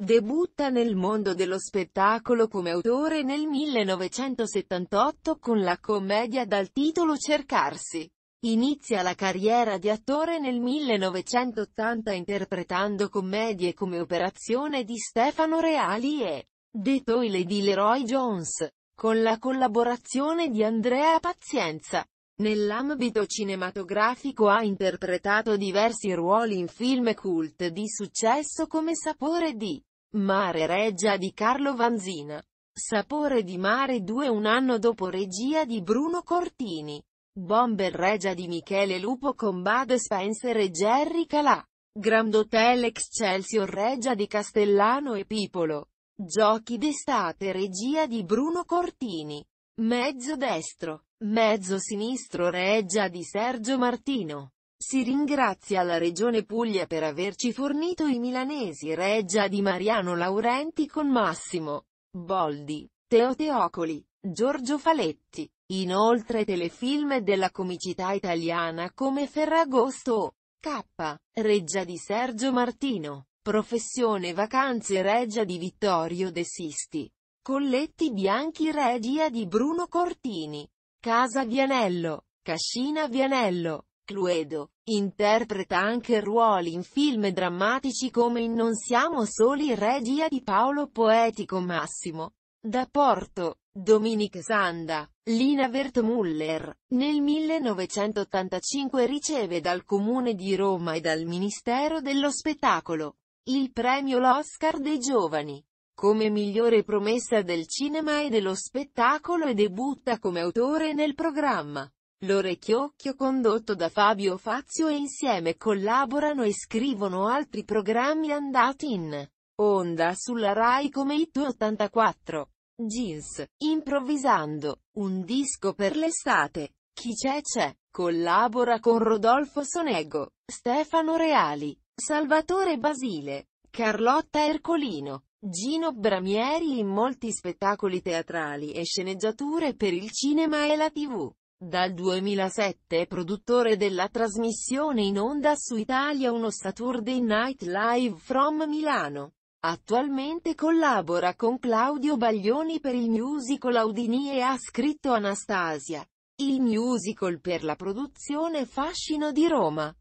Debutta nel mondo dello spettacolo come autore nel 1978 con la commedia dal titolo Cercarsi. Inizia la carriera di attore nel 1980 interpretando commedie come Operazione di Stefano Reali e The Toile di Leroy Jones, con la collaborazione di Andrea Pazienza. Nell'ambito cinematografico ha interpretato diversi ruoli in film cult di successo come Sapore di Mare Reggia di Carlo Vanzina. Sapore di Mare 2 un anno dopo regia di Bruno Cortini. Bomber Regia di Michele Lupo con Bud Spencer e Jerry Calà. Grand Hotel Excelsior Regia di Castellano e Pipolo. Giochi d'estate regia di Bruno Cortini. Mezzo destro, mezzo sinistro Regia di Sergio Martino. Si ringrazia la Regione Puglia per averci fornito i milanesi Reggia di Mariano Laurenti con Massimo Boldi, Teo Teocoli, Giorgio Faletti. Inoltre telefilm della comicità italiana come Ferragosto K. Reggia di Sergio Martino. Professione Vacanze Reggia di Vittorio De Sisti. Colletti Bianchi Regia di Bruno Cortini. Casa Vianello. Cascina Vianello. Cluedo, interpreta anche ruoli in film drammatici come in Non siamo soli regia di Paolo Poetico Massimo. Da Porto, Dominique Sanda, Lina Wertmuller, nel 1985 riceve dal Comune di Roma e dal Ministero dello Spettacolo il premio l'Oscar dei Giovani come migliore promessa del cinema e dello spettacolo e debutta come autore nel programma. L'orecchiocchio condotto da Fabio Fazio e insieme collaborano e scrivono altri programmi andati in onda sulla Rai come Hit 84, Jeans, Improvvisando, Un disco per l'estate, Chi c'è c'è, collabora con Rodolfo Sonego, Stefano Reali, Salvatore Basile, Carlotta Ercolino. Gino Bramieri in molti spettacoli teatrali e sceneggiature per il cinema e la tv. Dal 2007 è produttore della trasmissione in onda su Italia 1 Saturday Night Live from Milano. Attualmente collabora con Claudio Baglioni per il musical Audini e ha scritto Anastasia, il musical per la produzione Fascino di Roma.